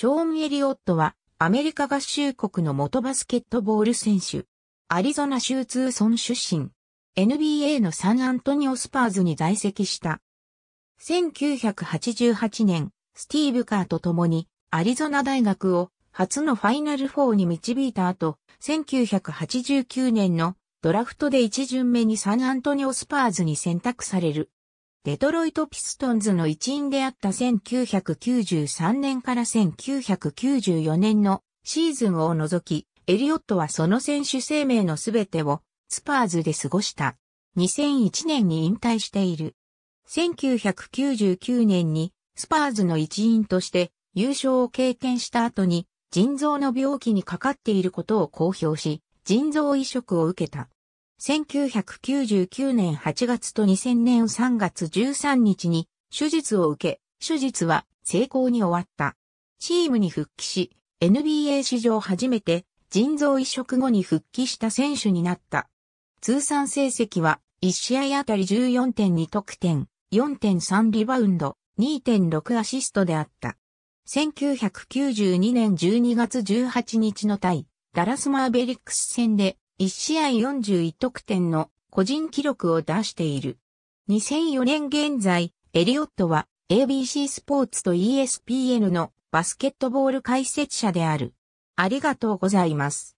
ショーン・エリオットは、アメリカ合衆国の元バスケットボール選手。アリゾナ州通村出身。NBA のサンアントニオスパーズに在籍した。1988年、スティーブ・カーと共にアリゾナ大学を初のファイナル4に導いた後、1989年のドラフトで1巡目にサンアントニオスパーズに選択される。デトロイト・ピストンズの一員であった1993年から1994年のシーズンを除き、エリオットはその選手生命のすべてをスパーズで過ごした。2001年に引退している。1999年にスパーズの一員として優勝を経験した後に腎臓の病気にかかっていることを公表し、腎臓移植を受けた。1999年8月と2000年3月13日に手術を受け、手術は成功に終わった。チームに復帰し、NBA 史上初めて腎臓移植後に復帰した選手になった。通算成績は1試合あたり14.2得点、4.3リバウンド、2.6アシストであった。1992年12月18日の対、ダラスマーベリックス戦で1試合41得点の個人記録を出している。2004年現在、エリオットは ABC スポーツと ESPN のバスケットボール解説者である。ありがとうございます。